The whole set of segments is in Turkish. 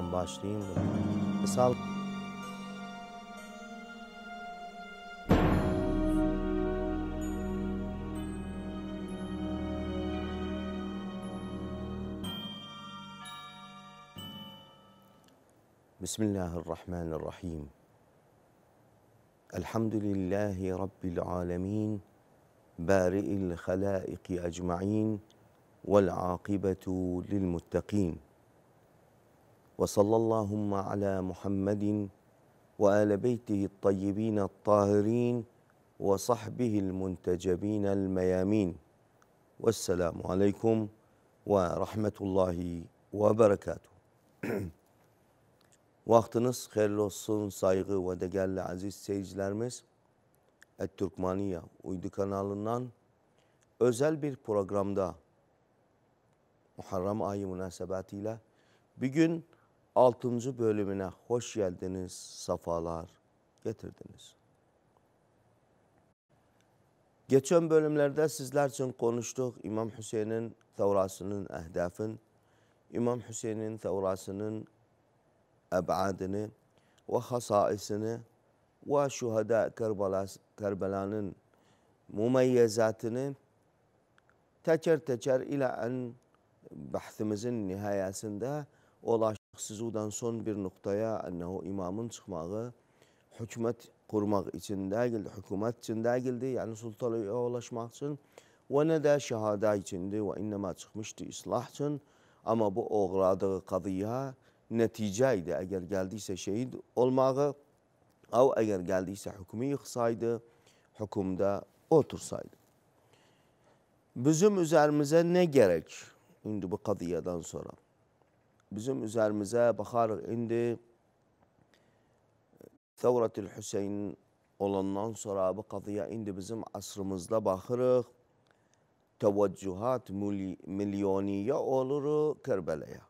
هم مباشرين بالاتصال بسم الله الرحمن الرحيم الحمد لله رب العالمين بارئ الخلائق اجمعين والعاقبه للمتقين وصلى اللهم على محمد وآل بيته الطيبين الطاهرين وصحبه المنتجبين الميامين والسلام عليكم ورحمة الله وبركاته Vaktiniz hayırlı olsun, saygı ve değerli aziz seyircilerimiz. Et Türkmaniye Uydu kanalından özel bir programda Muharrem ayı münasebetiyle bir gün 6. bölümüne hoş geldiniz, safalar getirdiniz. Geçen bölümlerde sizler için konuştuk İmam Hüseyin'in Tevrası'nın ehdafını, İmam Hüseyin'in Tevrası'nın ebadını ve hasaisini ve şuhada Kerbela'nın mumeyyezatını teker teker ile en bahsimizin nihayesinde ulaştık. Sizudan son bir noktaya ennehu imamın çıkmağı hükümet kurmak için değil, hükümet için değildi. Yani sultana ulaşmak için ve ne de şehada içindi ve innema çıkmıştı islah için. Ama bu uğradığı kadıya neticeydi. Eğer geldiyse şehit olmağı او eğer geldiyse hükmü yıksaydı, hükümde otursaydı. Bizim üzerimize ne gerek? Şimdi bu kadıyadan sonra bizim üzerimize bakar indi Thevretül Hüseyin olandan sonra bu kadıya indi bizim asrımızda bakırıq. Teveccühat milyoniye olur Kerbela'ya.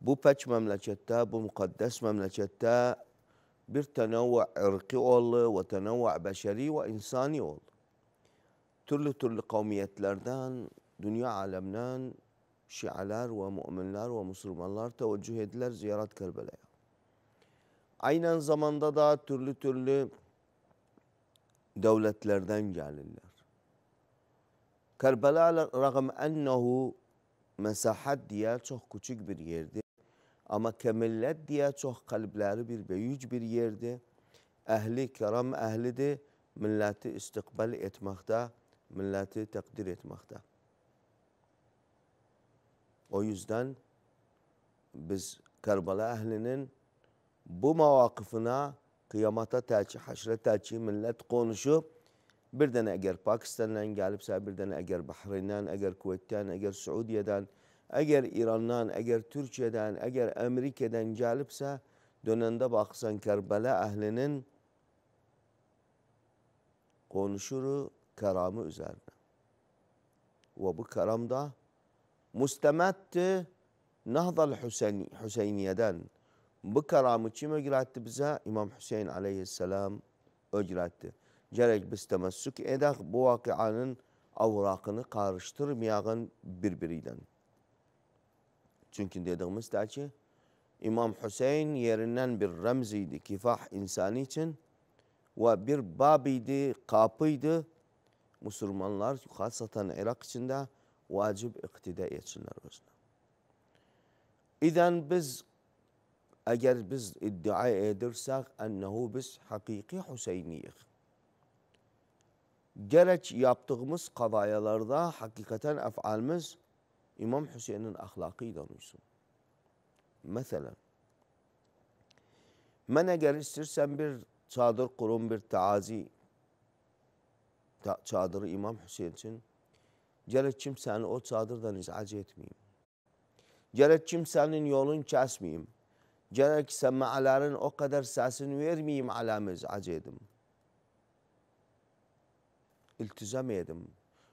Bu peç memlekette, bu mukaddes memlekette bir tenavvu irki oldu ve tenavvu beşeri ve insani oldu. Türlü türlü kavmiyetlerden, dünya alemden Şialar ve müminler ve Müslümanlar teveccüh ediler ziyaret Kerbela'ya. Aynen zamanda da türlü türlü devletlerden gelirler. Kerbela rağmen ennehu mesahat diye çok küçük bir yerdi. Ama kemillet diye çok kalpleri bir büyük bir yerdi. Ehli keram ehlidir. Milleti istikbal etmekte, milleti takdir etmekte. O yüzden biz Karbala ehlinin bu mevakıfına kıyamata telçi, haşre telçi millet konuşup bir tane eğer Pakistan'dan gelipse, bir tane eğer Bahreyn'den, eğer Kuveyt'ten, eğer Suudiye'den, eğer İran'dan, eğer Türkiye'den, eğer Amerika'dan gelipse dönende baksan Karbala ehlinin konuşuru keramı üzerine. Ve bu karamda. da مستمدت نهضة الحسينيeden bu karamı kim öğretti bize? İmam Hüseyin aleyhisselam öğretti. Gerek biz temessük edek bu vakianın avrakını karıştırmayalım birbiriyle. Çünkü dediğimizde ki İmam Hüseyin yerinden bir remziydi kifah insanı için ve bir babiydi, kapıydı. Müslümanlar hasaten Irak içinde vacib iqtida etsinlar o'zini idan biz agar biz iddao edirsak annahu biz haqiqiy husayniyik gerek yaptığımız kavayalarda hakikaten efalimiz İmam Hüseyin'in ahlakıyla uysun. Mesela ben eğer istersen bir çadır kurun, bir taazi ta çadırı İmam Hüseyin için Gerek kimsenin o çadırdan izac etmeyeyim. Gerek kimsenin yolunu kesmeyeyim. Gerek semaların o kadar sesini vermeyeyim alem izac edim. İltizam edim.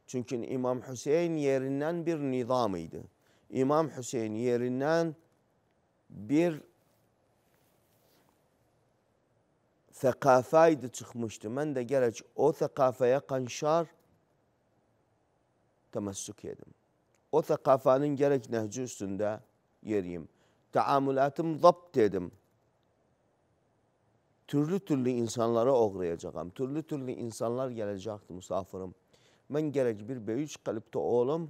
Çünkü İmam Hüseyin yerinden bir nizamıydı. İmam Hüseyin yerinden bir thekafaydı çıkmıştı. Ben de gerek o thekafaya kanşar temassuk edim. O thakafanın gerek nehci üstünde yeriyim. Taamülatım zapt edim. Türlü türlü insanlara uğrayacağım. Türlü türlü insanlar gelecekti misafirim. Ben gerek bir beyüç kalıpta oğlum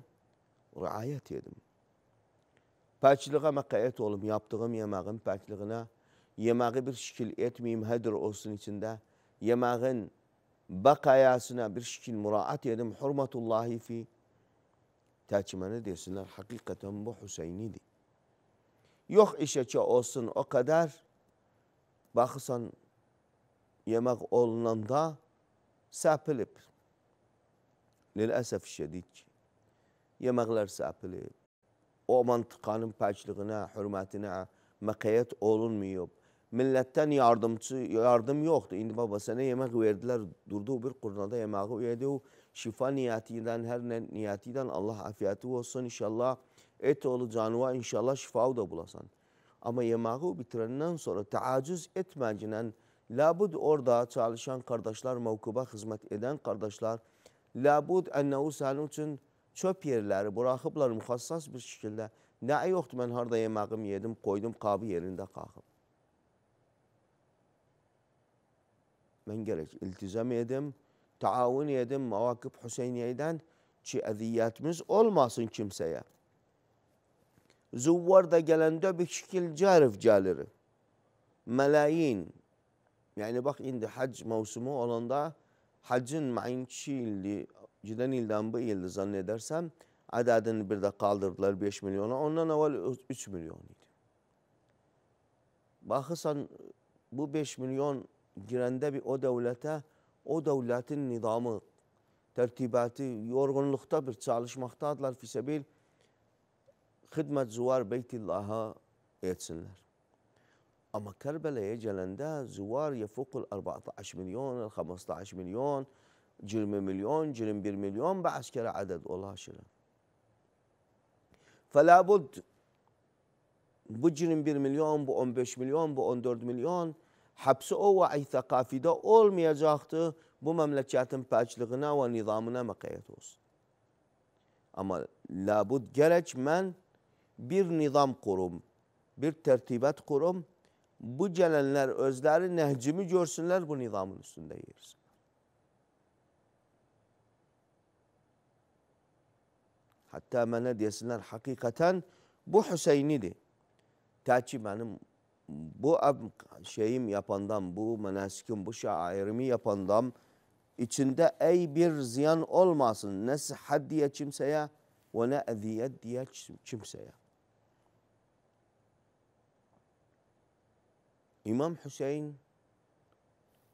riayet edim. Pakçılığa makayet oğlum. Yaptığım yemeğin paklığına yemeği bir şekil etmeyeyim hedir olsun içinde. Yemeğin bakayasına bir şekil muraat edim. Hürmetullahi fi tercümanı desinler hakikaten bu Hüseyin'iydi. Yok işeçe olsun o kadar Baksan, yemek olunanda serpilip للأسف şiddet yemekler sapılıp. o mantıkanın paçlığına, hürmetine mekayet olunmuyor. Milletten yardımcı, yardım yoktu. İndi babasına yemek verdiler, durdu bir kurnada verdi o. şifa niyetiyle her niyetiyle Allah afiyeti olsun inşallah. Et oğlu canıva inşallah şifa da bulasan. Ama yemeği bitirenden sonra taacüz etmeyeceğinden labud orada çalışan kardeşler, mevkuba hizmet eden kardeşler labud ennehu senin için çöp yerleri bırakıplar muhassas bir şekilde. Ne yoktu ben harda yemeğimi yedim koydum kabı yerinde kalkıp. Ben gerek iltizam edim. Taavuniye'den, Mevakıp Hüseyniye'den əziyyətimiz olmasın kimsəyə. Zuvvar da gələndə bir şikil cərif gəlir. Mələyin. Yəni, bax, indi hac mövsumu olanda hacın məinki ildi, gidən ildən bu ildi zann edərsəm, ədədini bir de qaldırdılar 5 milyona, ondan əvvəl 3 milyon idi. Baxırsan, bu 5 milyon Girende bir o devlete. o devletin nizamı, tertibatı, yorgunlukta bir çalışmaktadırlar sebil hizmet zuvar Beytillah'a etsinler. Ama Kerbela'ya gelende zuvar yefukul 14 milyon, 15 milyon, 20 milyon, 21 milyon بعسكري عدد ulaşır. فلا بد bu 21 milyon, bu 15 milyon, bu 14 milyon hapsi o vahiy thakafide olmayacaktı. Bu memleketin paçlığına ve nizamına mekayet olsun. Ama labud gerek men bir nizam kurum, bir tertibat kurum. Bu gelenler özleri nehcimi görsünler bu nizamın üstünde yersin. Hatta mənə desinlər, hakikaten bu Hüseynidir. Ta ki benim bu şeyim yapandan, bu menasikim, bu şairimi yapandan içinde ey bir ziyan olmasın. Ne sıhhat diye kimseye ve ne eziyet diye kimseye. İmam Hüseyin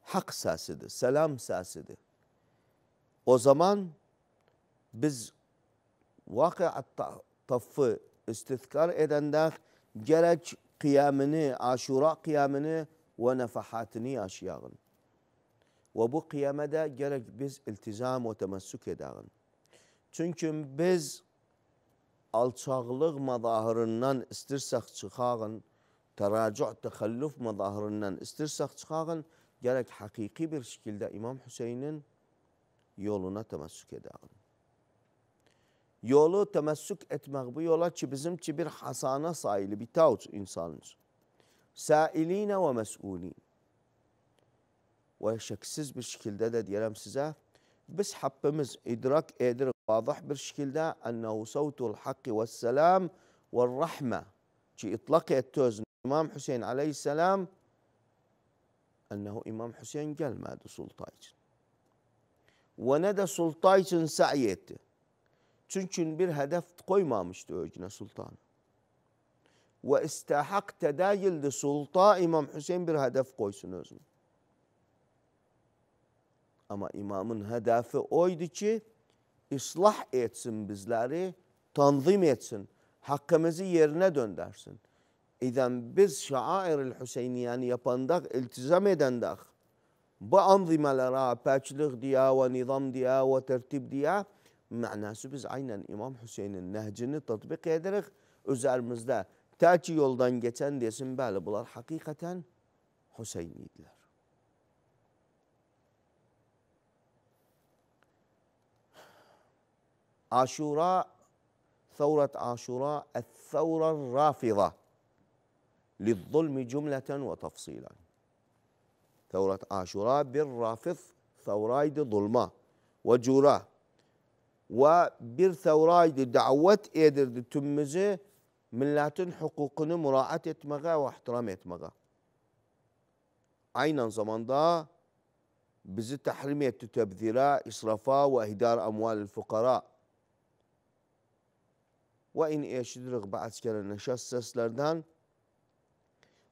hak sesidir, selam sesidir. O zaman biz vakıa taffı istihkar edenler gerek قيامني عاشوراء قيامني ونفحاتني أشياغن وبو قيامة دا جرق بز التزام وتمسك داغن چونكو بز الچاغلق مظاهرنن استرسخ چخاغن تراجع تخلف مظاهرنن استرسخ چخاغن جرق حقيقي بر شكل دا إمام حسينن يولونا تمسك داغن yolu temessük etmek bu yola ki bizim ki bir hasana sayılı bir tavut insanız. Sailine ve mes'ulin. Ve şeksiz bir şekilde de diyelim size biz hakkımız idrak edir vazih bir şekilde ennehu savtul haqqi ve selam ve rahme ki itlak etti özünü İmam Hüseyin aleyhisselam ennehu İmam Hüseyin gelmedi sulta için. Ve ne de sulta için sa'i etti. Çünkü bir hedef koymamıştı özüne sultan. Ve istahak tedayildi sulta İmam Hüseyin bir hedef koysun özüne. Ama imamın hedefi oydu ki ıslah etsin bizleri, tanzim etsin, hakkımızı yerine döndersin. İzen biz şair-ül Hüseyniyanı yapandak, iltizam edendak, bu anzimelere, peçlik diye ve nizam diye ve tertip diye manası biz aynen İmam Hüseyin'in nehcini tatbik ederek üzerimizde ta ki yoldan geçen desin bəli bunlar hakikaten Hüseyiniydiler. Aşura, ثورة عاشوراء الثورة الرافضة للظلم جملة وتفصيلا ثورة عاشوراء بالرافض ثورايد ظلمة وجوراه وبر ثوراي دعوت ايدر تمزه من لاتن حقوقن مراعات اتمغى واحترام اتمغى عينا زمان بزت تحرمية تتبذيرا اسرافا وإهدار أموال الفقراء وإن إيش درغ بعد كان النشاط سسلردان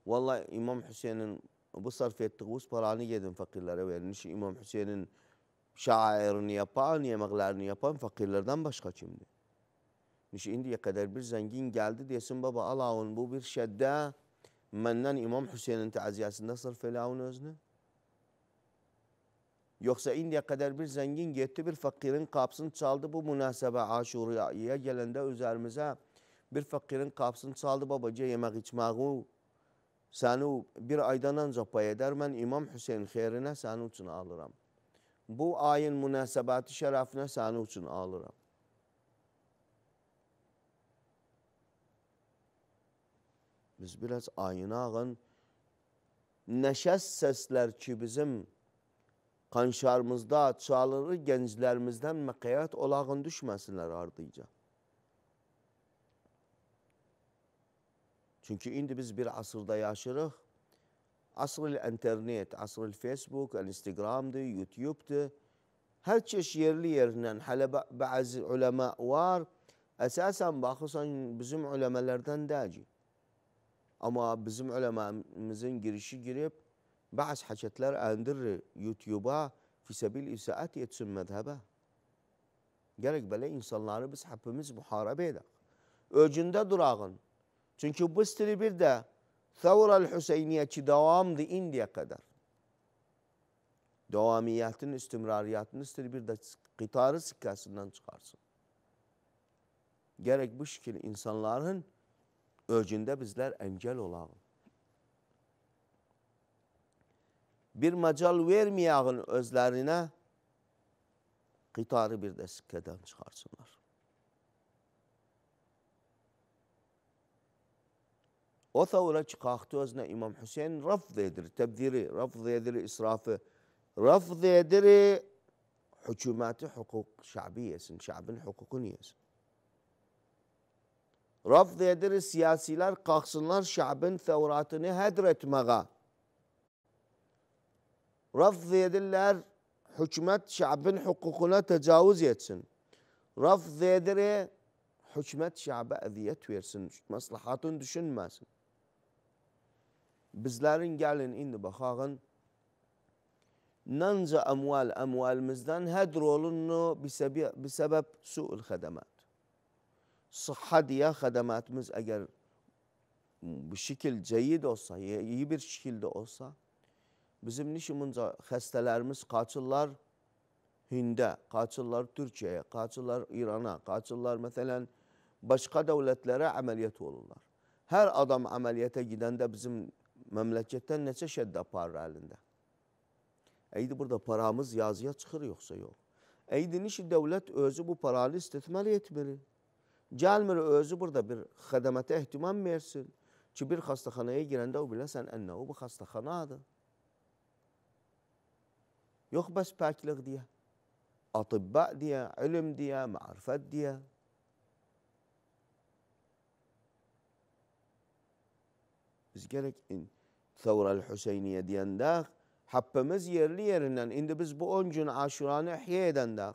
والله إمام حسين بصر في التغوص براني يدن فقير لاروي يعني إمام حسين şairini yapan, yemeklerini yapan fakirlerden başka kimdi? Şimdiye kadar bir zengin geldi diyesin baba Allah'ın bu bir şedde menden İmam Hüseyin'in taziyasında sırf Filavun özünü. Yoksa indiye kadar bir zengin gitti bir fakirin kapısını çaldı bu münasebe aşuriyeye gelende üzerimize bir fakirin kapısını çaldı babaca yemek içmeği seni bir aydan ancak pay eder ben İmam Hüseyin'in hayrine seni için alırım.'' bu ayın münasebatı şərəfinə səni üçün alıram. Biz biraz aynağın nəşəs səslər ki, bizim kanşarımızda çalırı gənclərimizdən məqəyət olağın düşməsinlər ardıyca. Çünki indi biz bir asırda yaşırıq. عصر الانترنت عصر الفيسبوك الانستغرام دي يوتيوب دي هالتشش يرلي يرنن حلا بعض علماء وار اساسا باخصا بزم علماء داجي اما بزم علماء مزن قرشي قريب بعض حكت لر اندر يوتيوبا في سبيل اساءات يتسم مذهبا gerek بلا انسان biz بس muharebe محاربه Öcünde durağın. دراغن bu بستري بير de Thawra Hüseyniyyə ki, davamdır indiyə qədər. Davamiyyətin istimrariyyətini istəyir bir də qitarı sikkəsindən çıxarsın. Gərək bu şəkil insanların öcündə bizlər əngəl olaq. Bir məcal verməyəğin özlərinə qitarı bir də sikkədən çıxarsınlar. O thavraç kalktı özne İmam Hüseyin rafzedir, tebdiri, rafzedir israfı. Rafzedir hükümeti hukuk şabiyesin, şabın hukukunu yesin. Rafzedir siyasiler kalksınlar şabin thavratını hedretmeye. Rafzedirler hükümet şabın hukukuna tecavüz etsin. Rafzedir hükümet şaba eziyet versin, maslahatını düşünmesin. bizlərin gəlin indi baxağın nanca əmval əmvalimizdən hədr olunnu bi səbəb suul xədəmət. Sıxha deyə xədəmətimiz əgər bu şəkil cəyid olsa, iyi bir şəkildə olsa, bizim nişimunca xəstələrimiz qaçırlar Hində, qaçırlar Türkiyəyə, qaçırlar İrana, qaçırlar məsələn başqa dövlətlərə əməliyyat olurlar. Hər adam əməliyyata gedəndə bizim Məmləkətdən neçə şəddə aparır əlində? Əydi burada paramız yazıya çıxır yoxsa yox. Əydini ki, dövlət özü bu paranı istetməli etmir. Gəlmir özü burada bir xədəmətə ehtimam versin ki, bir xəstəxanaya girəndə o biləsən, ənə o bu xəstəxanadır. Yox, bəs pəkliq deyə, atıbbə deyə, ilim deyə, mərifət deyə. Biz gərək in, Thora el-Hüseyniye deyəndə həppəmiz yerli yerindən, indi biz bu 10 gün aşuranı əhyə edəndə,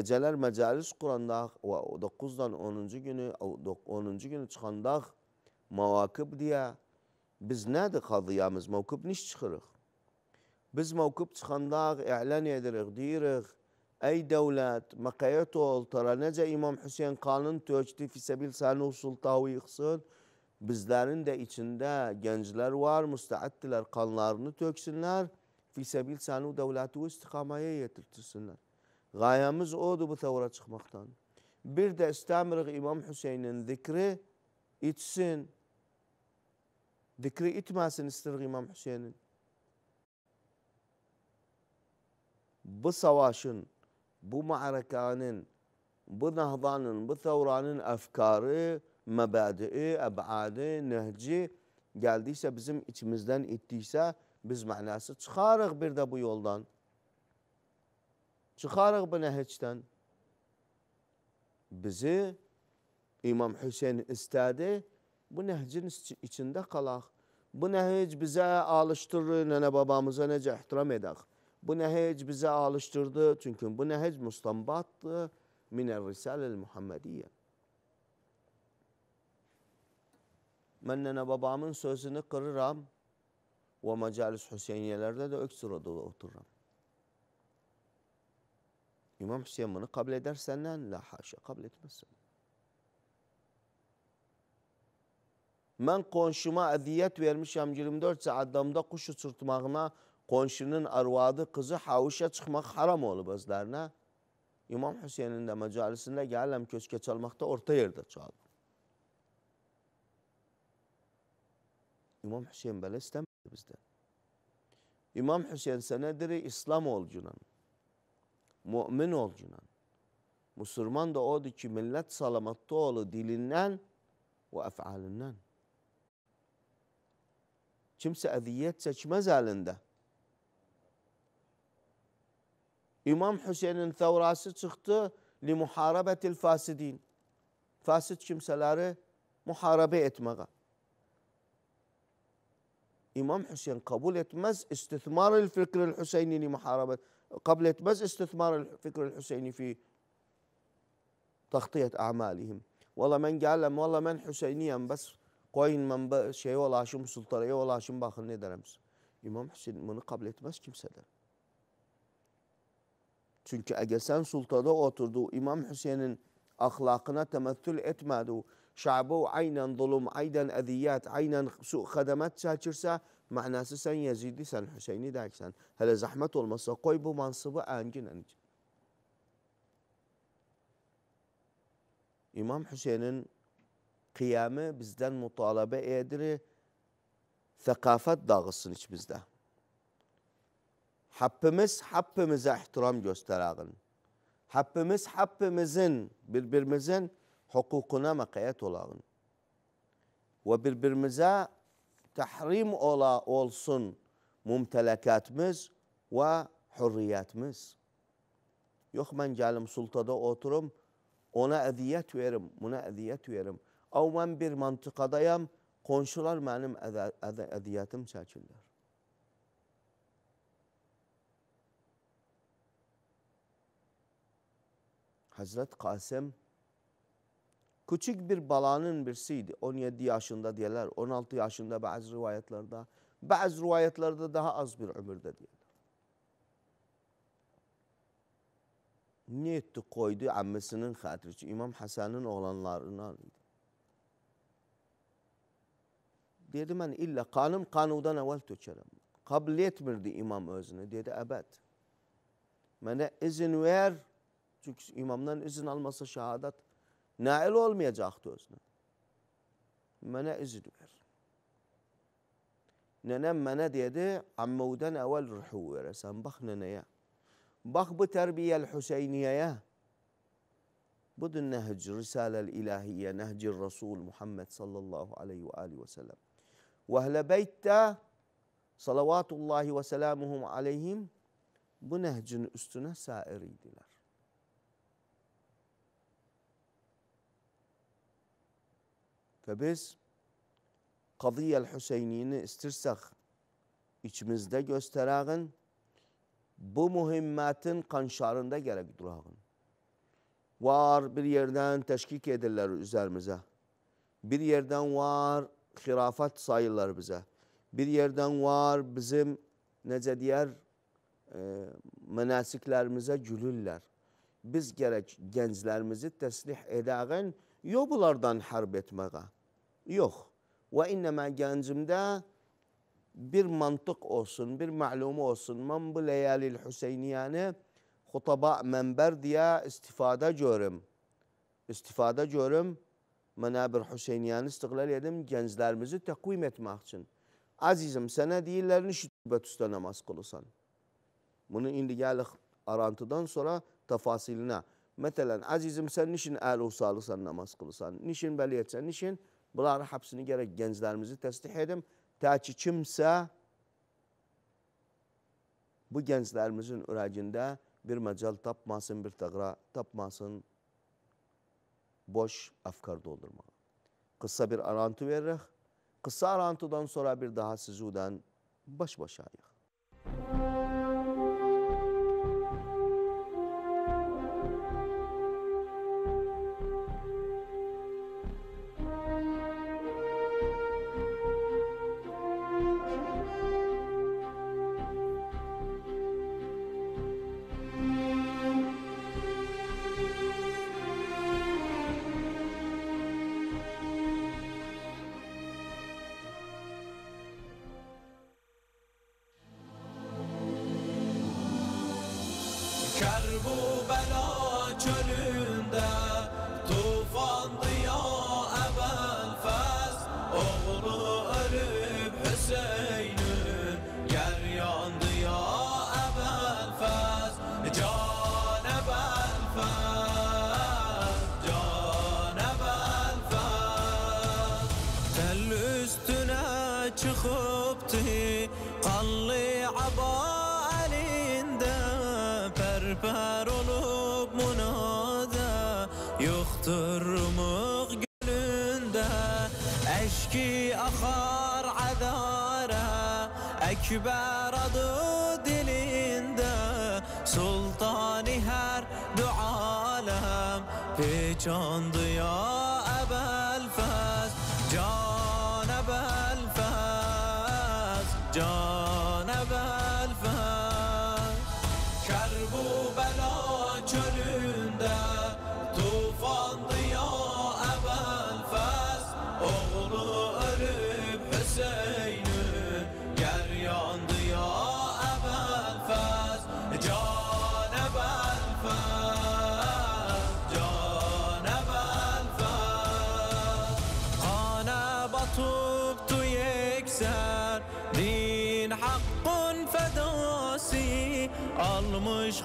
gecələr məcəlis quranda və 9-dan 10-cu günü, 10-cu günü çıxanda mavakib deyə biz nədir xadiyamız, mavkib niş çıxırıq? Biz mavkib çıxanda ilan edirik, deyirik, ey dövlət, məqayət ol, tara necə İmam Hüseyin qanın tökdü, fisəbil səni usultavi yıxsın, Bizlerin de içinde gençler var, müsteaddiler, kanlarını töksünler. Fisebil sanu devleti istikamaya yetirtirsinler. Gayemiz odu bu tavra çıkmaktan. Bir de istemirik İmam Hüseyin'in zikri içsin. Zikri itmesin istirik İmam Hüseyin'in. Bu savaşın, bu mağarakanın, bu nahdanın, bu tavranın efkarı mebadi'i, eb'adi, nehci geldiyse bizim içimizden ittiyse biz manası çıkarık bir de bu yoldan. Çıkarık bu nehçten. Bizi İmam Hüseyin istedi bu nehcin içinde kalak. Bu nehic bize alıştırır nene babamıza nece ihtiram edek. Bu nehic bize alıştırdı çünkü bu nehic mustambattı minel Risale-i Muhammediye. Mənnənə babamın sözünü qırıram və məcalis Hüseyniyyələrdə de öksür odada otururam. İmam Hüseyin bunu kabul edersen lan la haşa kabul etmezsen. Ben konşuma eziyet vermişim 24 saat damda kuş uçurtmağına konşunun arvadı kızı havuşa çıkmak haram olup özlerine. İmam Hüseyin'in de mecalisinde gelem köşke çalmakta orta yerde çaldım. İmam Hüseyn belə istəmədi bizdən. İmam Hüseyn sənə deyir, İslam olcunan, mümin olcunan. Müslüman da odur ki, millət salamatda olu dilindən və əfəalindən. Kimsə əziyyət çəkməz əlində. İmam Hüseynin təvrası çıxdı li muharabətil fasidin. Fasid kimsələri muharabə etməyə. امام حسين قبولة مز استثمار الفكر الحسيني لمحاربة قبل مز استثمار الفكر الحسيني في تغطية أعمالهم والله من قال والله من حسينيا بس قوين من شيء والله شم سلطه والله شم باخلني درمس حسين من buni qabul etmas سدر çünkü agar سلطه sultada اوتردو imom حسين اخلاقنا تمثل اتمادو شعبه عینا ظلم عینا اذیات عینا سوء خدمات ساچرسا معنası sen Yezidi sen Hüseyin'i dersen hele zahmet olmasa koy bu mansıbı engin enici. İmam Hüseyin'in kıyamı bizden mutalabe edilir. Thekafet dağısın içimizde. Happimiz happimize ihtiram gösterelim. Happimiz happimizin birbirimizin hukukuna olalım. Ve birbirimize tahrim ola olsun mumtelekatimiz ve hürriyetimiz. Yok ben gelim sultada oturum, ona eziyet verim, buna eziyet verim. Av ben bir mantıkadayım, konşular benim eziyetim çekirler. Hazret Kasım küçük bir balanın birisiydi. 17 yaşında diyorlar, 16 yaşında bazı rivayetlerde, bazı rivayetlerde daha az bir ömürde diyorlar. Niye etti koydu ammisinin hatırı için İmam Hasan'ın oğlanlarına Dedi ben illa kanım kanudan evvel töçerim. Kabul etmirdi imam özünü. Dedi ebed. Bana izin ver. Çünkü imamdan izin almasa şehadet nail olmayacaktı özne. Mene izin ver. Nenem mene dedi, əmmavdən evvel ruhu veresen, bak neneye. Bak bu terbiyel tərbiyyəl Hüseyniyyəyə. Budur nəhc, risaləl ilahiyyə, nəhcir Resul Muhammed sallallahu aleyhi ve aleyhi ve sellem. Ve əhlə beytte salavatullahi ve selamuhum aleyhim, bu nehcin üstüne sair idiler. Ve biz Kadiyel Hüseyni'ni istirsek içimizde gösteren bu mühimmetin kanşarında gerek durağın. Var bir yerden teşkik edirler üzerimize. Bir yerden var xirafat sayırlar bize. Bir yerden var bizim necə deyər, e, mənasiklərimizə gülürlər. Biz gerek gənclərimizi təslih edəğin, yok bunlardan hərb etməyə. Yok. Ve innema gencimde bir mantık olsun, bir malumu olsun. Men bu leyalil Hüseyniyanı hutaba menber diye istifade görüm. İstifade görüm. Mənə bir Hüseyniyanı istiqlal edim gənclərimizi təqvim etmək üçün. Azizim, sənə deyirlər, niş tübət üstə namaz qılısan. Bunu indi gəliq arantıdan sonra tafasilinə. Məsələn, azizim, sen nişin əl usalısan namaz qılısan, nişin bəli etsən, nişin Bunların hepsini gerek gençlerimizi tesbih edim. Ta ki kimse bu gençlerimizin ürəcində bir mecal tapmasın, bir təqra tapmasın, boş afkar doldurma. Kısa bir arantı veririk. Kısa arantıdan sonra bir daha sizudan baş başayıq. Müzik Çeker bu bela çölü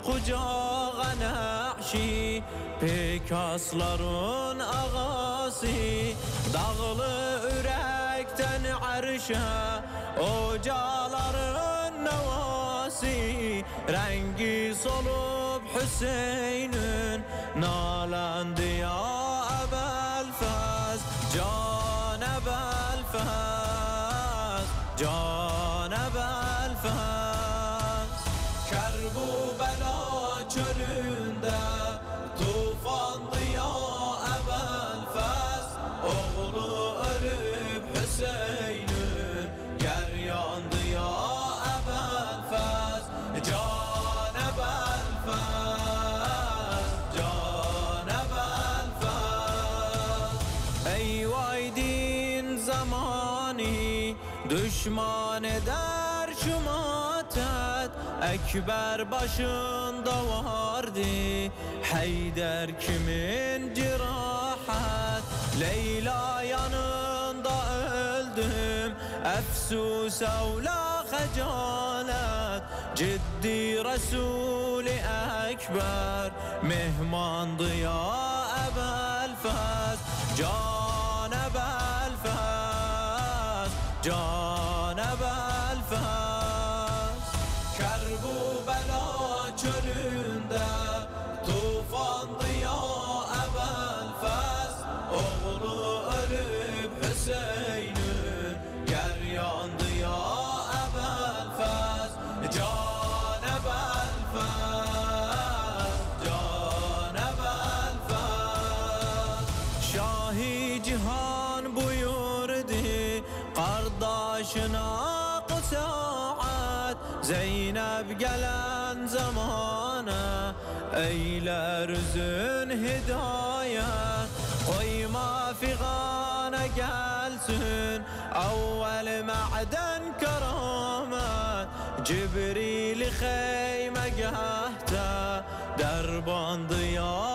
kucağına ahşi Pikasların ağası Dağlı ürekten arşa Ocaların navası Rengi solup Hüseyin'in nalandı ya Pişman eder cumatet Ekber başında vardı Heyder kimin cirahat Leyla yanında öldüm Efsus evla hecalet Ciddi Resul-i Ekber Mehmandı ya Ebel Fes Can Ebel Fes Can Baba. eyler üzün hidayet Koyma figana gelsin Evvel ma'den keramet Cibril خيمة جهته دربان ضياء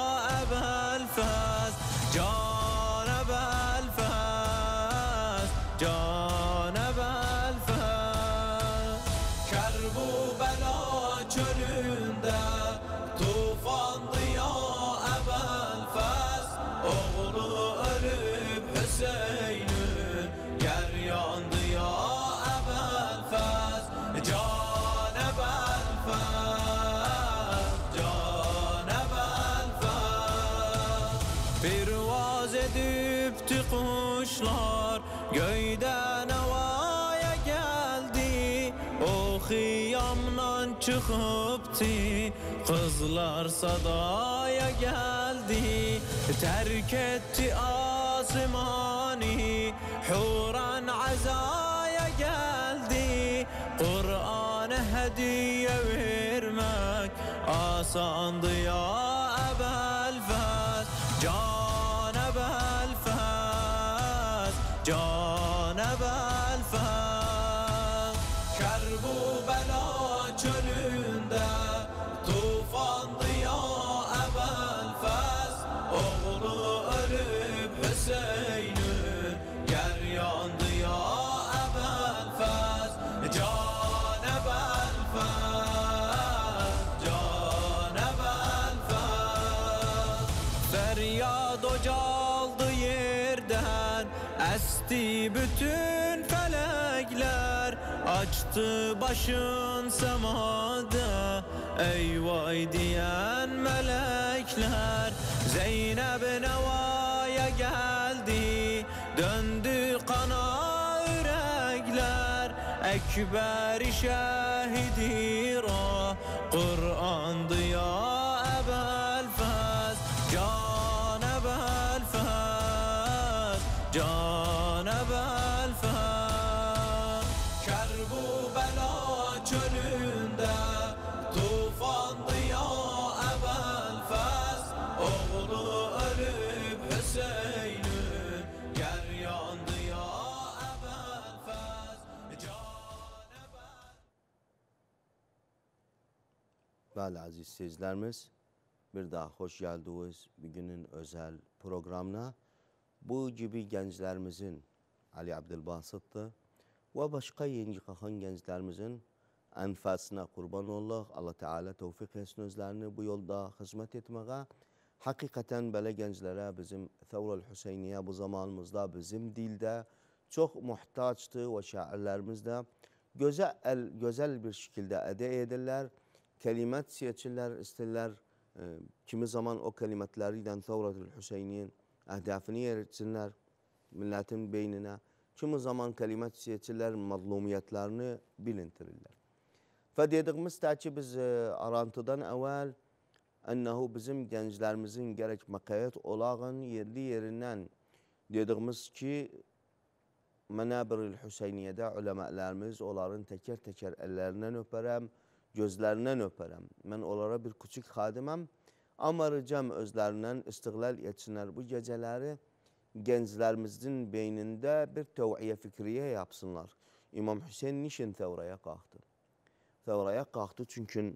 çıkıptı Kızlar sadaya geldi Terk etti asmani Huran azaya geldi Kur'an'a hediye vermek Asandı ya Tahtı başın semada Ey vay diyen melekler Zeynep nevaya geldi Döndü kana yürekler Ekber şehidi ra Kur'an'dı ya Değerli aziz seyircilerimiz, bir daha hoş geldiniz bugünün özel programına. Bu gibi gençlerimizin, Ali Abdülbasit'ti ve başka yeni kahan gençlerimizin enfasına kurban olduk. Allah Teala tevfik etsin özlerini bu yolda hizmet etmeye. Hakikaten böyle gençlere bizim Thavrul Hüseyniye bu zamanımızda bizim dilde çok muhtaçtı ve şairlerimiz de güzel, güzel bir şekilde ede edirler. kalimat siyasetçiler isterler. E, kimi zaman o kalimetleriyle Tavratül Hüseyni'nin ehdafını yeritsinler milletin beynine. Kimi zaman kalimet siyasetçiler mazlumiyetlerini bilintirirler. Fədiyədiyimiz tək ki, biz e, arantıdan əvvəl ənəhu bizim gənclərimizin gərək məqayət olağın yerli yerindən dediyimiz ki, Mənəbir-ül Hüseyniyyədə uləmələrimiz onların təkər-təkər əllərindən öpərəm. gözlərindən öperem. Ben onlara bir küçük xadiməm. Amma ricam özlərindən istiqlal bu geceleri gençlerimizin beynində bir təviyyə fikriyə yapsınlar. İmam Hüseyin nişin tevraya qalxdı? Tevraya qalxdı çünkü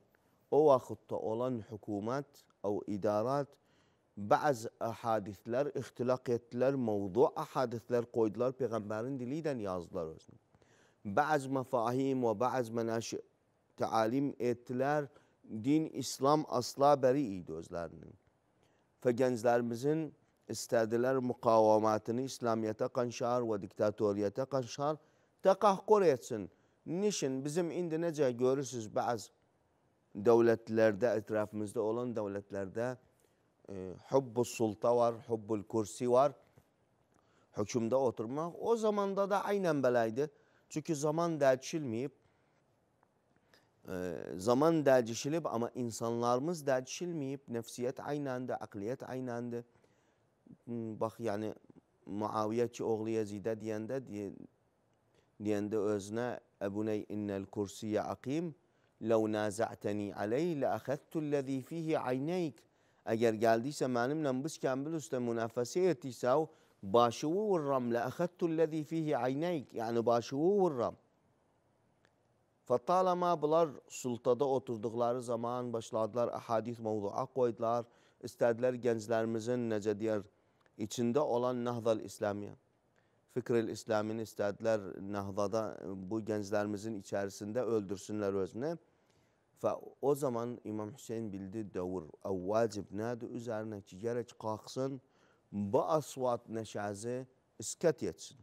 o vaxtda olan hükümet, o idarat bazı əhadislər ixtilaq etdilər, mövzu əhadislər qoydular, Peyğəmbərin dili ilə yazdılar özünü. Bəzi məfahim və bəzi mənaşi təalim ettiler Din, İslam asla bəri idi özlərinin. Və gənclərimizin istədilər müqavamətini İslamiyyətə qanşar ve diktatoriyyətə qanşar təqahqur etsin. Nişin bizim indi necə görürsüz bəzi dövlətlərdə, ətrafımızda olan devletlerde, e, hubbu sulta var, hubbul kursi var. Hökümdə oturmaq o zamanda da aynən belaydı. Çünkü zaman dəyişilməyib. zaman derdişilip ama insanlarımız derdişilmeyip nefsiyet aynı anda, akliyet aynı anda. Bak yani Muaviyeci oğlu Yezid'e diyende diye, diyende özne Ebuney innel kursiye akim لو نازعتني عليه لأخذت الذي فيه عينيك Eğer geldiyse benimle biz Kembilüs'te münafese ettiyse başıvı vururum لأخذت الذي فيه عينيك yani başıvı vururum Fattalama bunlar sultada oturdukları zaman başladılar ahadis mevzua koydular. İstediler gençlerimizin nece diğer içinde olan Nahzal İslamiye. Fikril İslam'ın istediler Nahza'da bu gençlerimizin içerisinde öldürsünler özünü. Fa o zaman İmam Hüseyin bildi davur. Ev vacib nedir üzerine ki gerek kalksın bu asvat neşazi isket yetsin.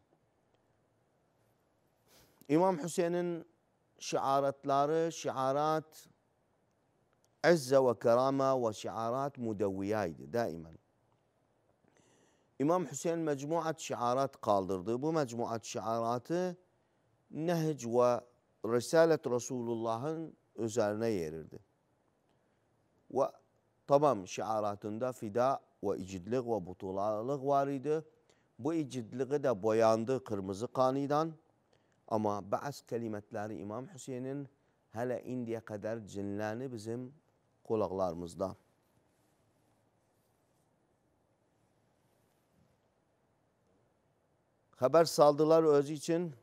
İmam Hüseyin'in شعارتلاره ve عزة ve وشعارات مدويايdı daima. İmam Hüseyin mecmuat şiarat kaldırdı. Bu mecmuat şiaratı Nehc ve Risalet Resulullah'ın üzerine yerirdi. Ve tamam şiaratında fida ve icidlik ve butulalılık var idi. Bu icidliği de boyandı kırmızı kaniden. Ama bazı kelimetleri İmam Hüseyin'in hele indiye kadar cinleni bizim kulaklarımızda. Haber saldılar özü için.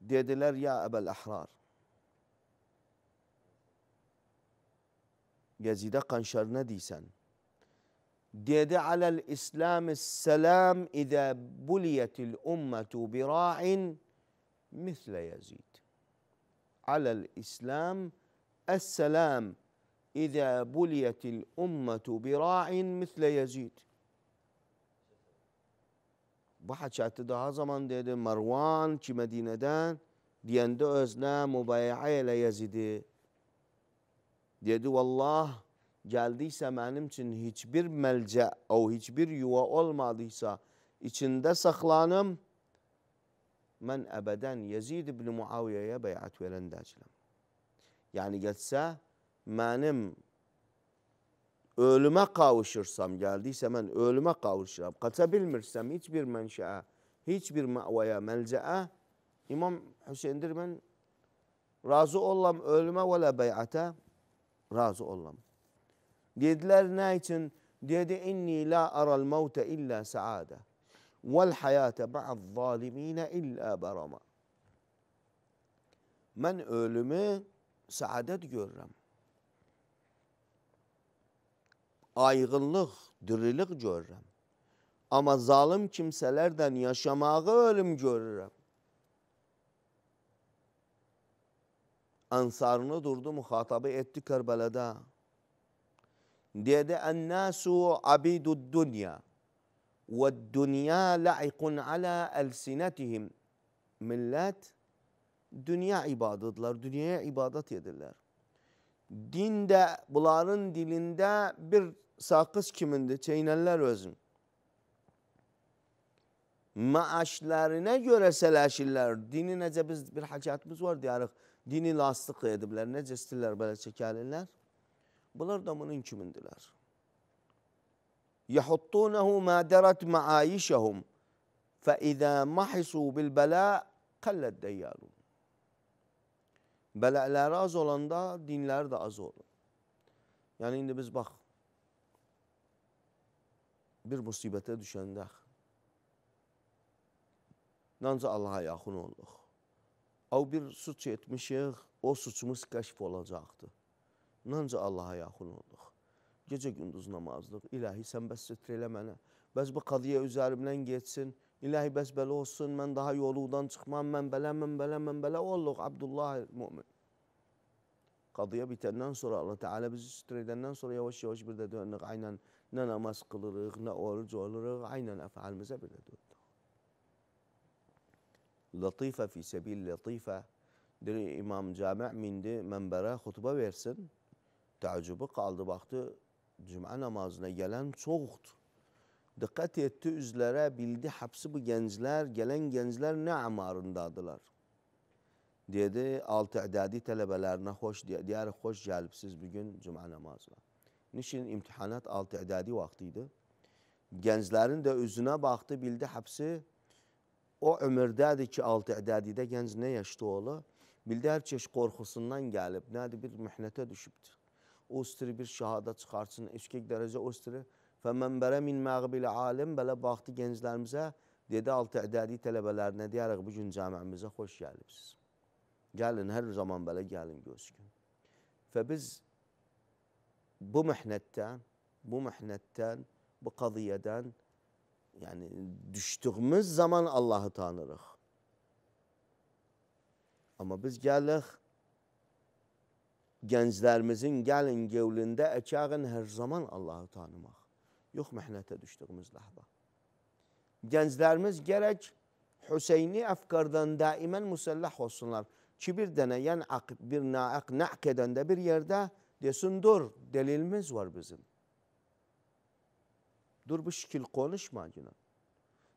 Dediler ya Ebel Ahrar. Gezide kanşar ne diysen? ديدي على الإسلام السلام إذا بليت الأمة براع مثل يزيد على الإسلام السلام إذا بليت الأمة براع مثل يزيد بحد شاعت ده زمان ديدي مروان كي مدينة دان ديان دو ازنا مبايعي ليزيدي ديدي والله geldiyse benim için hiçbir melce o hiçbir yuva olmadıysa içinde saklanım ben ebeden Yezid ibn Muaviye'ye beyat veren dacilem. Yani geçse benim ölüme kavuşursam geldiyse ben ölüme kavuşuram. Katabilmirsem hiçbir menşaa, hiçbir ma'vaya, melcaa İmam Hüseyin'dir ben razı olam ölüme ve la beyata razı olam. Dediler ne için? Dedi inni la aral mevte illa saada. Vel hayate ba'd zalimine illa barama. Ben ölümü saadet görürüm. Aygınlık, dirilik görürüm. Ama zalim kimselerden yaşamağı ölüm görürüm. Ansarını durdu, muhatabı etti Kerbela'da dia ada annasu abidud dunya ve dunya la'ikun ala elsinetihim. Millet dünya ibadetler dünyaya ibadet edirlər. Din də bunların dilinde bir sakız kimindir, çeynərlər özün. Maaşlarına görə sələşirlər. Dini necə biz bir həkatımız var diyarık Dini lastik edibler necə istirlər, böyle çəkəlirlər. Bunlar da bunun kimindirlər. Yahuttunahu ma darat maayishahum fa iza mahisu bil bala qallat dayyalun. Bələləri az olanda dinləri də az olur. Yəni indi biz bax bir musibətə düşəndə nanca Allaha yaxın olduq. Av bir suç etmişik, o suçumuz kəşf olacaqdır. Nanca Allah'a yaxın olduq. Gecə gündüz namazlıq. İlahi, sən bəs sitr elə mənə. Bəs bu qadiyə üzərimdən geçsin. İlahi, bəs belə olsun. Mən daha yoludan çıxmam. Mən belə, mən belə, mən belə olduq. Abdullah mümin. Qadıya bitəndən sonra Allah Teala bizi sütür edəndən sonra yavaş-yavaş bir də dönürük. Aynən nə namaz qılırıq, nə oruc oluruq. Aynən əfəalimizə bir də dönürük. Latifə fi səbil latifə. Deyir İmam Cami' mindi mənbərə xutba versin təəccübü kaldı. baxdı, cümə namazına gelen çoktu. Dikkat etti üzlere bildi həbsi bu gençler gələn gənclər nə əmarındadılar. Dedi, altı ədədi tələbələrinə xoş, deyər xoş gəlibsiz bugün cümə namazına. Niçin imtihanat altı ədədi vaktiydi. Gençlerin de də üzünə bildi həbsi o ömürdədir ki, altı ədədidə gənc nə yaşdı oğlu? Bildi her çeşit qorxusundan gəlib, nədir bir mühnətə düşüptü. ostri bir şahada çıxartsın, eşkək dərəcə ostri. Fəmən bərə min məqbili alim, belə baxdı gənclərimizə, dedi altı ədədi tələbələrinə deyərək, bugün cəməmizə xoş gəlibsiz. Gəlin, hər zaman belə gəlin gözükün. Və biz bu məhnətdən, bu məhnətdən, bu qadiyyədən, yəni düşdüyümüz zaman Allahı tanırıq. Amma biz gəlirik, gençlerimizin gelin gevlinde eçağın her zaman Allah'ı tanımak. Yok mehnete düştüğümüz lahza. Gençlerimiz gerek Hüseyin'i efkardan daimen musallah olsunlar. Ki bir dene yan bir naak nak eden de bir yerde desin dur delilimiz var bizim. Dur bu şekil konuşma yine.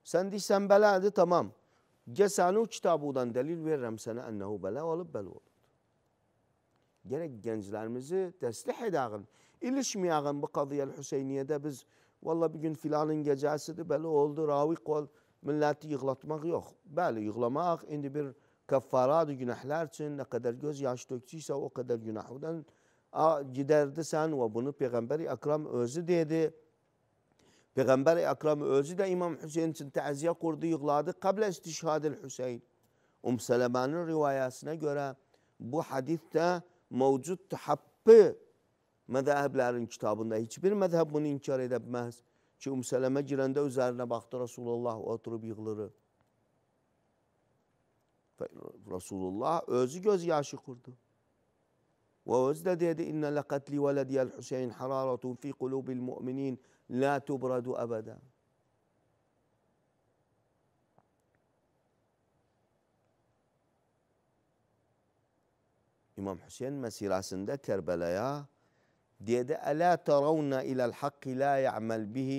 Sen diysen beladı tamam. Gel sana o kitabından delil veririm sana ennehu bela olup bela olur gerek gençlerimizi teslih edelim. İlişmeyelim bu kadıyel Hüseyniye'de biz valla bir gün filanın de, böyle oldu ravik ol milleti yıklatmak yok. Böyle yıklamak indi bir kaffarat günahlar için ne kadar göz gözyaşı döktüyse o kadar günahından giderdi sen ve bunu Peygamberi Akram özü dedi. Peygamberi Akram özü de İmam Hüseyin için taziye kurdu, yıkladı. Kable istişhadil Hüseyin. Um Seleman'ın rivayesine göre bu hadiste mövcuddur haqqı mədəhəblərin kitabında. Heç bir mədəhəb bunu inkar edə bilməz ki, umsələmə girəndə üzərinə baxdı Rasulullah oturub yığılır. Rasulullah özü göz yaşı qurdu. Və özü də dedi, İnnə ləqətli vələdiyəl Hüseyin hararatun fi qulubil müminin lə tubradu əbədən. إمام حسين مسيرة سندة كربلايا ديدا ألا ترون إلى الحق لا يعمل به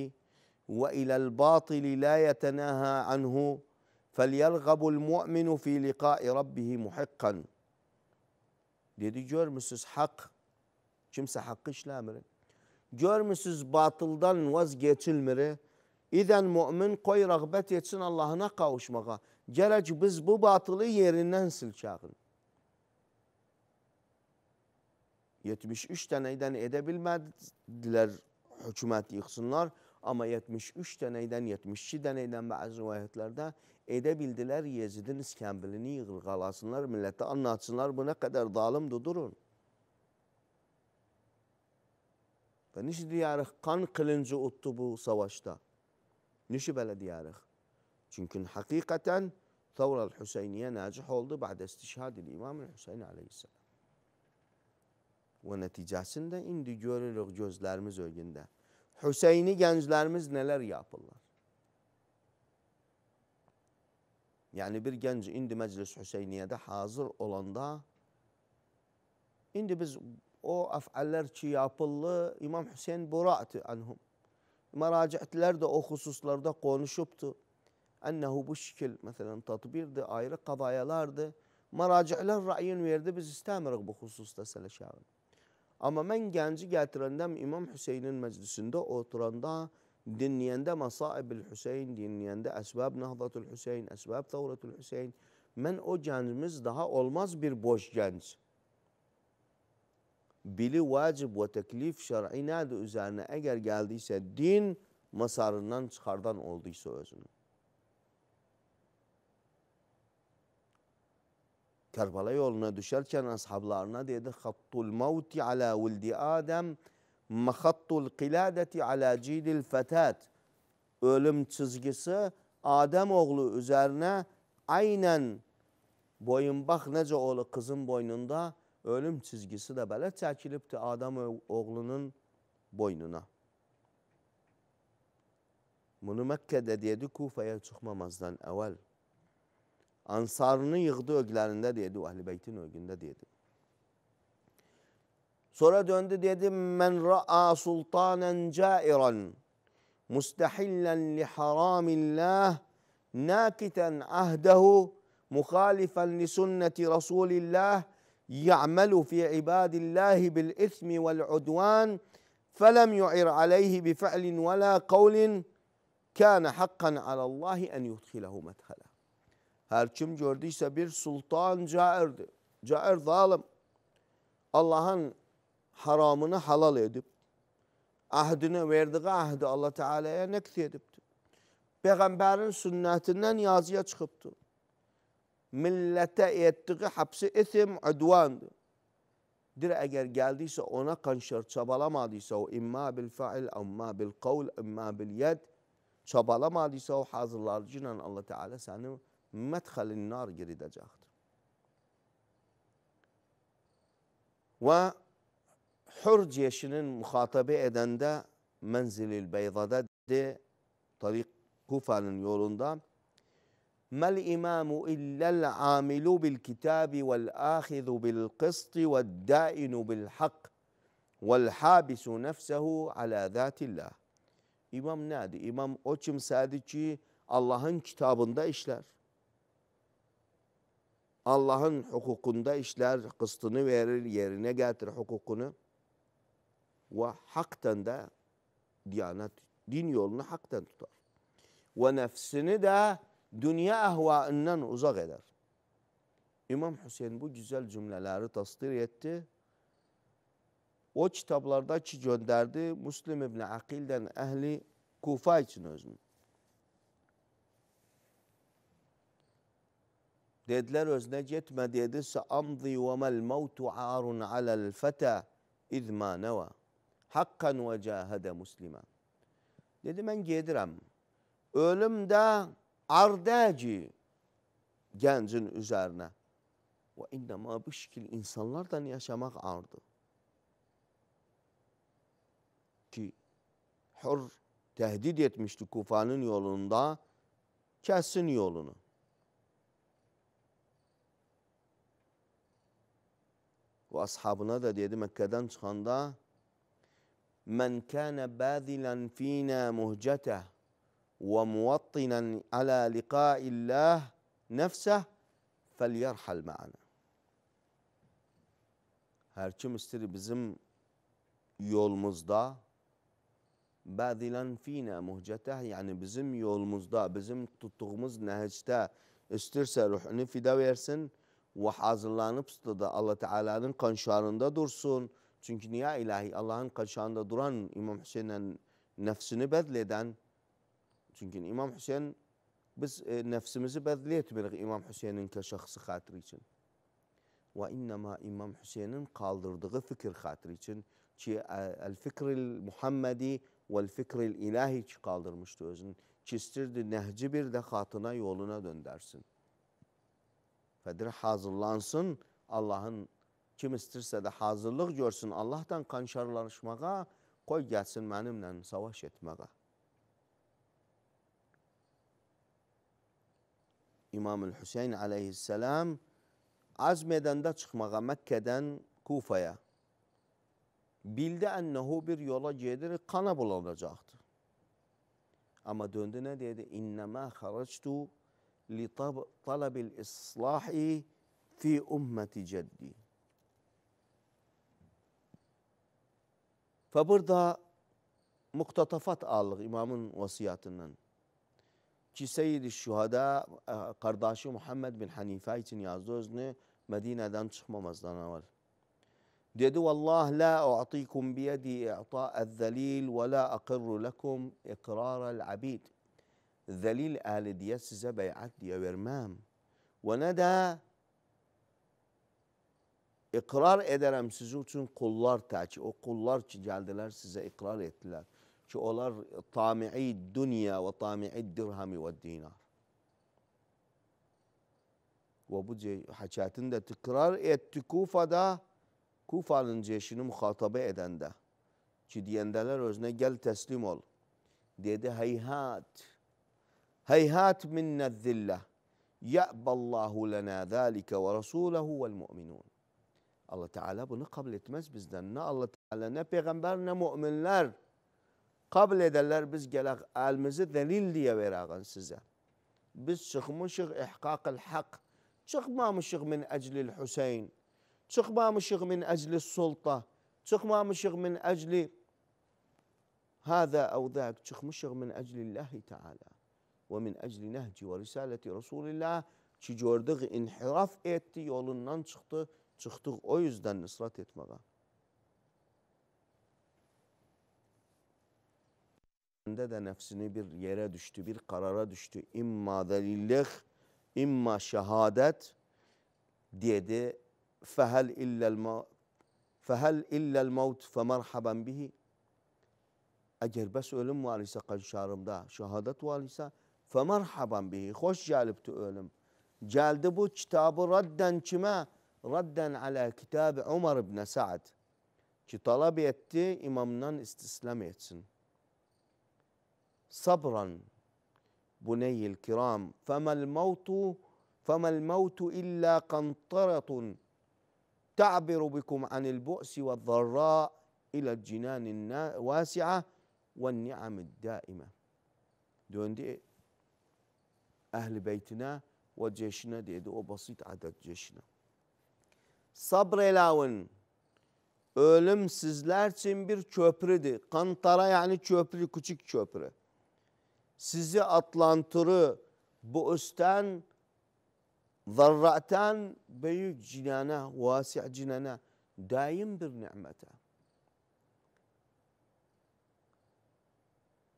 وإلى الباطل لا يتناهى عنه فليرغب المؤمن في لقاء ربه محقا ديدي جور مسوس حق كمسة حقش لا مرة جور مسوس باطل دان وزقيت المرة إذا مؤمن قوي رغبتي يتسن الله نقا وشمغا جرج بزبو بباطلي يرنن سلشاغل شاغل 73 tənəkdən edə bilmədilər hökumət yıxsınlar, amma 73 tənəkdən, 72 tənəkdən bəzi rivayətlərdə edə bildilər Yezidin İskəmbilini yığılqalasınlar, millete anlatsınlar, bu ne kadar dalımdır, durun. Ve necə deyərik, kan qılıncı utdu bu savaşda. Necə belə deyərik? Çünki həqiqətən Thavral Hüseyniyyə nəcih oldu bədə istişhad-i İmam-ı Hüseyn aleyhisselam ve neticesinde indi görürük gözlerimiz önünde Hüseyin'i gençlerimiz neler yapırlar? Yani bir genç indi meclis Hüseyniyyədə hazır olanda indi biz o əfəllər ki, yapıllı İmam Hüseyin Bura'tı anhum. Məracətlər də o xüsuslarda konuşubdu. Ənəhu bu şəkil, məsələn, tatbirdir, ayrı qadayalardır. Məracətlər rəyin verdi, biz istəmirik bu xüsusda sələşərini. Amma mən gənci gətirəndəm İmam Hüseynin məclisində oturanda, dinləyəndə Məsaibül Hüseyn, dinləyəndə Əsbəb Nəhdatul Hüseyn, Əsbəb Tavratul Hüseyn, mən o gəncimiz daha olmaz bir boş gənc. Bili vacib və təklif şər'i nədir üzərinə əgər gəldiysə din, masarından çıxardan olduysa özünü. Kerbala yoluna düşerken ashablarına dedi hattul mevti ala vildi Adem mahattul kiladeti ala cidil fetat. Ölüm çizgisi Adem oğlu üzerine aynen boyun bak nece oğlu kızın boynunda ölüm çizgisi de böyle çekilipti Adem oğlunun boynuna. Bunu Mekke'de dedi Kufa'ya çıkmamazdan evvel Ansarını yığdı öglərində dedi, o əhl-i beytin ögündə dedi. Sonra döndü dedi, mən ra'a sultanən cairan, müstəhillən li haramillah, nakiten əhdəhu, muhalifan li sünnəti sünneti yə'məlu fi ibadilləhi bil الله vəl-udvan, fələm yu'ir aleyhi bi fə'lin vələ كان حقا haqqan الله ən yudxiləhu مدخله Her kim gördüyse bir sultan cairdi. Cair zalim. Allah'ın haramını halal edip, ahdini verdiği ahdi Allah Teala'ya nekti edipti. Peygamberin sünnetinden yazıya çıkıptı. Millete ettiği hapsi isim, udvandı. Dir eğer geldiyse ona kanşır çabalamadıysa o imma bil fa'il, imma bil kavl, imma bil yed çabalamadıysa o hazırlarcıyla Allah Teala seni مدخل النار جريدة جاخت وحر جيشنن مخاطبة إدن دا منزل البيضة دا دي طريق كوفان يولندا ما الإمام إلا العامل بالكتاب والآخذ بالقسط والدائن بالحق والحابس نفسه على ذات الله إمام نادي إمام أوشم سادجي الله'ın kitabında işler. Allah'ın hukukunda işler, kıstını verir, yerine getir hukukunu. Ve haktan da diyanet, din yolunu haktan tutar. Ve nefsini de dünya ehvainden uzak eder. İmam Hüseyin bu güzel cümleleri tasdir etti. O kitaplardaki gönderdi Müslim İbni Akil'den ehli Kufa için özünü. Dediler Öznec yetmedi ise amzi ve mel mevtu arun alel feta izma neva. Hakkan ve cahede muslima. Dedi ben gedirem. Ölüm de ardeci gencin üzerine. Ve innema bu şekil insanlardan yaşamak ardı. Ki Hur tehdit etmişti Kufa'nın yolunda kesin yolunu. Ashabına da dedi Mekke'den çıkanda Men kana bazilan fina muhceteh ve muvattinen ala liqa'illah nefseh felyerhal ma'ana. Her kim istiri bizim yolumuzda bazilan fina muhceteh yani bizim yolumuzda, bizim tuttuğumuz nehecte istirse ruhunu fida versin və hazırlanıbsa da Allah Teala'nın qanşarında dursun. Çünki niyə ilahi Allahın qanşarında duran İmam Hüseynlə nəfsini bədl edən, çünki İmam Hüseyn biz e, nəfsimizi bədli etmirik İmam Hüseynin şəxsi xatiri üçün. Və innəmə İmam Hüseynin qaldırdığı fikir xatiri üçün ki, əl-fikril e, Muhammedi vəl-fikril ilahi ki, qaldırmışdı özünü. Ki, istirdi nəhci bir də xatına yoluna döndərsin. Fədir hazırlansın, Allahın kim istirsə də hazırlıq görsün, Allahdan qanşarlaşmağa, qoy gəlsin mənimlə savaş etməyə. İmam-ül Hüseyin aleyhisselam azm edəndə çıxmağa Məkkədən Kufaya bildi ənəhu bir yola gedir, qana bulanacaqdır. Amma döndü nə dedi? İnnəmə xaracdu لطلب الاصلاح في امه جدي فبرضا مقتطفات آلغ إمام وصياتنا كي سيد الشهداء قرداشي محمد بن حنيفة يتن يازوزن مدينة دان تشخمو مزدان أول والله لا أعطيكم بيدي إعطاء الذليل ولا أقر لكم إقرار العبيد zelil ehli diye size beyat diye vermem. Ve ne de ikrar ederim sizin için kullar ta ki o kullar ki geldiler size ikrar ettiler. Ki onlar tami'i dünya ve tami'i dirhami ve dinar. Ve bu haçatını da tekrar etti Kufa'da. Kufa'nın ceşini muhatabe eden de. Ki diyendeler özüne gel teslim ol. Dedi heyhat هيهات منا الذلة يأبى الله لنا ذلك ورسوله والمؤمنون الله تعالى بنا قبل اتمز بزدنا الله تعالى نبي غنبرنا مؤمن لار قبل دلار بز جلق المز الذليل دي ويراغن سزا بز شخ مشخ إحقاق الحق شخ ما مشخ من أجل الحسين شخ ما مشخ من أجل السلطة شخ ما مشخ من أجل هذا أو ذاك شخ مشخ من أجل الله تعالى وَمِنْ اَجْلِ نَهْجِ وَرِسَالَةِ رَسُولِ اللّٰهِ Ki inhiraf etti, yolundan çıktı. Çıktık o yüzden ısrat etmeye. Kendinde de nefsini bir yere düştü, bir karara düştü. İmma delillik, imma şehadet dedi. Fehel illel ma fehel illel maut fe merhaban bihi. Eğer bes ölüm var ise kanşarımda, şehadet var ise فمرحبا به خوش جالبتو ألم جالدبو كتاب ردا كما ردا على كتاب عمر بن سعد كي طلب يتي إمامنا استسلام يتسن صبرا بني الكرام فما الموت فما الموت إلا قنطرة تعبر بكم عن البؤس والضراء إلى الجنان الواسعة والنعم الدائمة دون دي ehli beytine ve ceşine dedi. O basit adet ceşine. Sabrelavın. Ölüm sizler için bir köprüdür. Kantara yani köprü, küçük köprü. Sizi atlantırı bu üstten zarraten büyük cinana, vasi cinana daim bir nimete.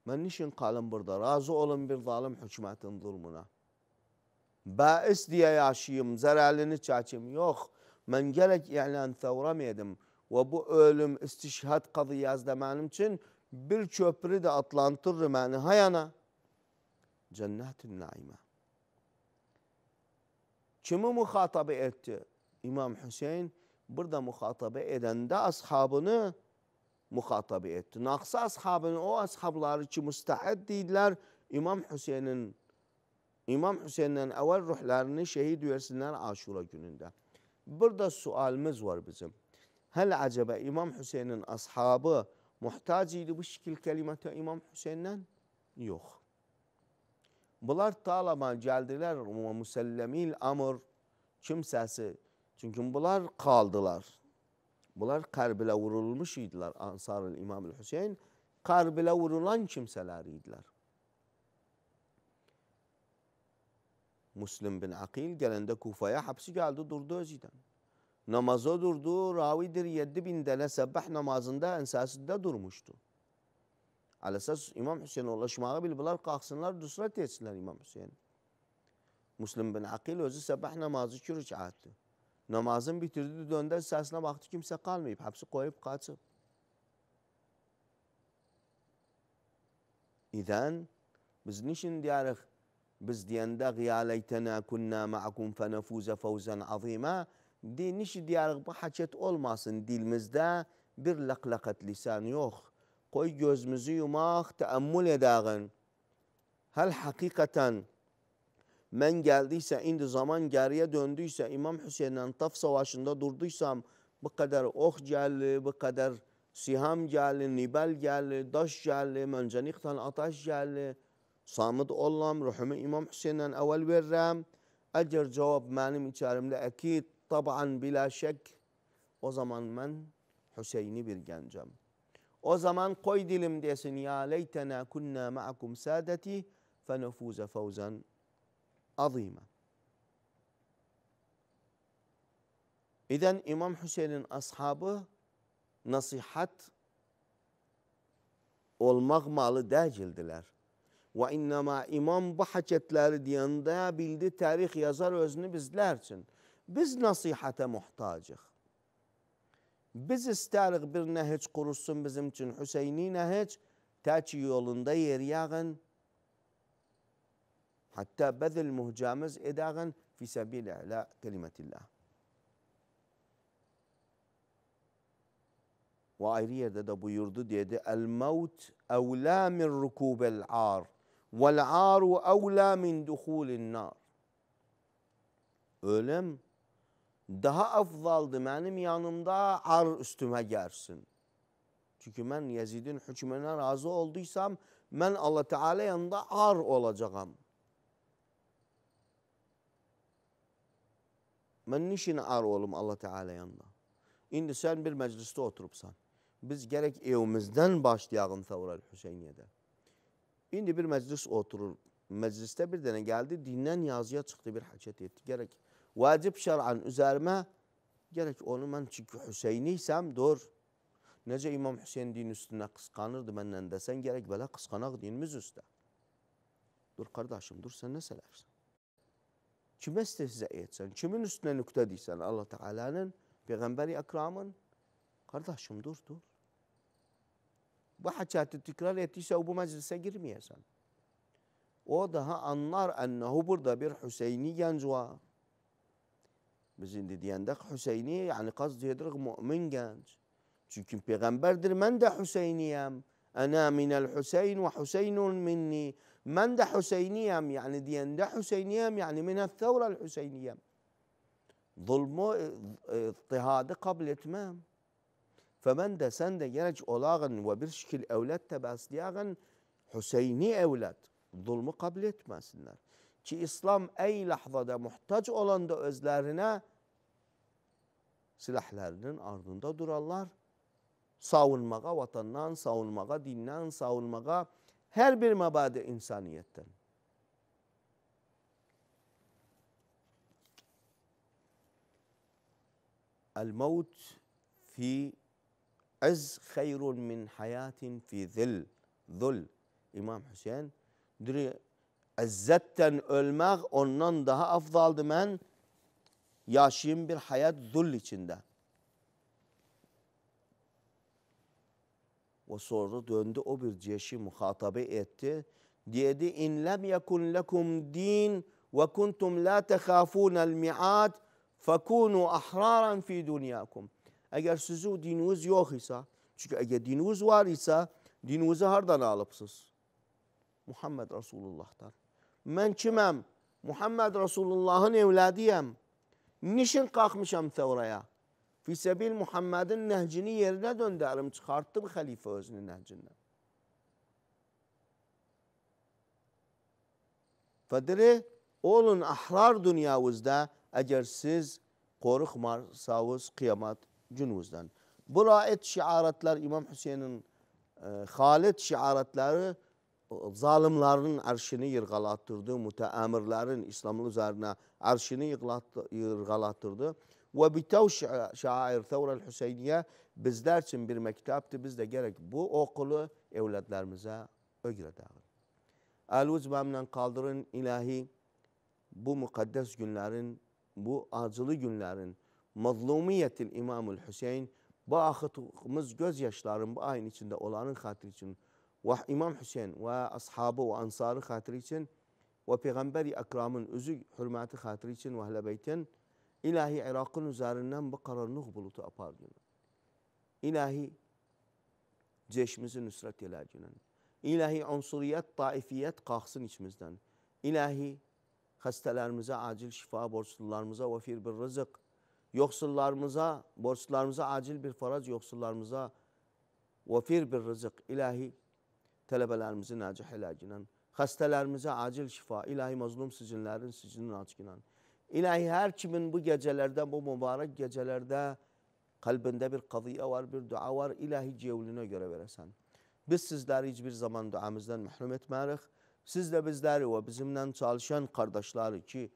Mən niçin kalın burada? Razı olun bir zalim hökumətin zulmuna. Bəis diye yaşayım, zərəlini çəkim. yok. mən gərək ilan thəvram edim. Və bu ölüm, istişhad qadiyyəzdə mənim üçün bir köprü də atlantırır məni hayana. Cennetin naimə. Kimi müxatabə etti İmam Hüseyin burada müxatabə edəndə ashabını müxatabə etdi. Naqsa ashabının o ashabları ki, müstəhəd deyirlər, İmam Hüseynin İmam Hüseyndən əvvəl ruhlarını şəhid versinlər Aşura günündə. Burada sualımız var bizim. Hələ acaba İmam Hüseynin ashabı muhtac idi bu şəkil kəlimətə İmam Hüseyndən? Yox. Bunlar talama gəldilər, müsəlləmil amr kimsəsi. Çünki bunlar qaldılar. Bunlar Karbil'e vurulmuş idilər Ansarın İmam Hüseyin. Karbil'e vurulan kimseler idilər. Müslim bin Aqil gelende Kufa'ya hapsi geldi durdu özüden. Namaza durdu, ravidir 7 bin tane sebbah namazında ensasında durmuştu. Al İmam Hüseyin ulaşmağı bilbiler, kalksınlar, düsret etsinler İmam Hüseyin. Müslim bin Aqil özü sebbah namazı 2 rücaattı. Namazını bitirdi, döndü esasına baktı kimse kalmayıp hapsi koyup kaçıp. İden biz niçin diyarık biz diyende gıyaleytena kunna ma'akum fenefuze fevzen azima Di niçin diyarık bu haçet olmasın dilimizde bir laklakat lisan yok. Koy gözümüzü yumak teammül edağın. Hel hakikaten ben geldiyse, indi zaman geriye döndüyse, İmam Hüseyin'le Taf Savaşı'nda durduysam, bu kadar ox oh geldi, bu kadar siham geldi, nibel geldi, daş geldi, mencenikten ataş geldi. Samit olam, ruhumu İmam Hüseyin'le evvel veririm. Ecr cevap benim içerimde ekid, taban bila şek. O zaman ben Hüseyin'i bir gencem. O zaman koy dilim desin ya leytena kunna ma'akum sadeti fenefuze fevzen عظيمة إذا İmam Hüseyin'in ashabı nasihat olmaq malı değildilər. Və innəmə imam bu həkətləri deyəndə bildi tarix yazar özünü bizlər üçün. Biz nasihətə muhtacıq. Biz istərik bir nəhic qurusun bizim üçün Hüseyni nəhic, təki yolunda yer yağın, حتى بذل مهجامز إداغا في سبيل إعلاء كلمة الله Ve ayrı yerde de buyurdu dedi. El mevt evlâ min rukûbel âr. Vel âru evlâ min duhûlin nâr. Ölüm daha afzaldı benim yanımda ar üstüme gelsin. Çünkü ben Yezid'in hükmüne razı olduysam ben Allah Teala yanında ar olacağım. Ben niçin ağır oğlum Allah Teala yanına? İndi sen bir mecliste oturupsan. Biz gerek evimizden başlayalım Tavral Hüseyniye'de. İndi bir meclis oturur. Mecliste bir tane geldi dinlen yazıya çıktı bir haçet etti. Gerek vacip şer'an üzerime gerek onu ben çünkü Hüseyin'iysem dur. Nece İmam Hüseyin din üstüne kıskanırdı benden desen gerek böyle kıskanak dinimiz üstüne. Dur kardeşim dur sen ne seversin? كم استهزأت سن كم نسنا نكتدي سن الله تعالى نن بغنبري أكراما قرده شم دور دور واحد شات التكرار يتيسى أبو مجد سجر ميسان وضها النار أنه برد بير حسيني ينزوا بزين دي عندك حسيني يعني قصدي يدرغ مؤمن جانج چونكي بيغمبر در من دا حسيني أنا من الحسين وحسين مني من ده حسينيم يعني ديان ده حسينيم يعني من الثورة الحسينية ظلمه اضطهاده قبل اتمام فمن ده سنده يرج اولاغن وبرشكل اولاد تباس دياغن Hüseyni evlad zulmü kabul etmesinler. Ki İslam ey lahzada muhtaç olan da özlerine silahlarının ardında durarlar. Savunmağa vatandan, savunmağa dinden, savunmağa her bir mabade insaniyetten. El الموت fi az khayrun min hayatin fi zil zul. İmam Hüseyin diri izzetten ölmek ondan daha afdaldı men yaşayayım bir hayat zul içinde. O sordu döndü o bir ceşi muhatabe etti. Dedi in lem yekun lekum din ve kuntum la tehafûnel mi'at fekûnû ahrâren fi dunyakum. Eğer sizin dininiz yok ise, çünkü eğer dininiz var ise dininizi hardan alıpsız? Muhammed Resulullah'tan. Ben kimim? Muhammed Resulullah'ın evladıyım. Nişin kalkmışam Tevra'ya? Fisəbil Muhammədin nəhcini yerinə döndərim, çıxartdım xəlifə özünü nəhcindən. Və diri, olun ahrar dünyavuzda, əgər siz qorxmarsavuz qiyamət günüzdən. Bu raid şiarətlər İmam Hüseynin e, xalid şiarətləri zalimlərin ərşini yırğalatdırdı, mütəəmirlərin İslamın üzərinə ərşini yırğalatdırdı. va shoir tavral husayniyya bizlar uchun bir maktabdir bizda kerak bu okulu, o'qili evlatlarimizga o'gratadi aluz mamnan qoldirin ilahi, bu muqaddas günlerin, bu acılı günlerin, mazlumiyyətil İmamül Hüseyin, bu axıtımız göz yaşların bu ayın içində olanın xatiri için və İmam Hüseyin ve ashabı ve ansarın xatiri için ve peygamberi Əkramın özü hürməti xatiri için və Əhləbeytin İlahi Irak'ın üzerinden bu karanlık bulutu apar günü. İlahi ceşimizi nüsret eyler günü. İlahi unsuriyet, taifiyet kalksın içimizden. İlahi hastalarımıza acil şifa, borçlularımıza vefir bir rızık, yoksullarımıza, borçlularımıza acil bir faraj, yoksullarımıza vefir bir rızık. İlahi nacih nəcih eləyən, xəstələrimizə acil şifa, ilahi mazlum sicinlərin sicinin açıqınan, İlahi her kimin bu gecelerde, bu mübarek gecelerde kalbinde bir kadıya var, bir dua var. İlahi cevlüne göre veresen. Biz sizleri hiçbir zaman duamızdan mahrum etmeyeriz. Siz de bizleri ve bizimle çalışan kardeşleri ki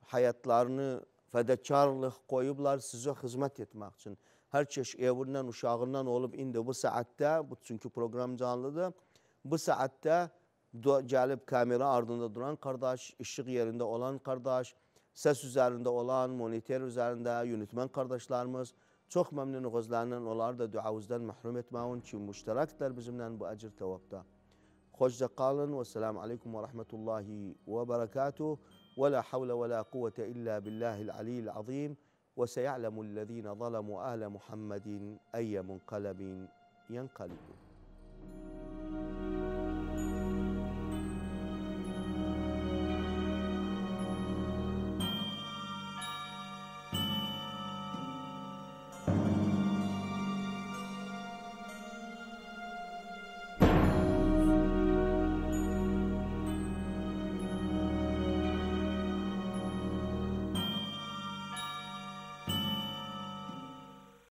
hayatlarını fedakarlık koyublar size hizmet etmek için. Her çeşit evinden, uşağından olup indi bu saatte, Bu çünkü program canlıdır, bu saatte gelip kamera ardında duran kardeş, ışık yerinde olan kardeş, ses üzerinde olan, monitör üzerinde yönetmen kardeşlerimiz çok memnun özlerinden onlar da duavuzdan mahrum etmeyin Çünkü müşterekler bizimle bu acir tevapta. Hoşça kalın ve selamu aleyküm ve rahmetullahi ve berekatuhu ve la havle ve la kuvvete illa billahil aliyil azim ve seye'lemu allezine zalemu ahle Muhammedin eyye munkalebin yenkalibun.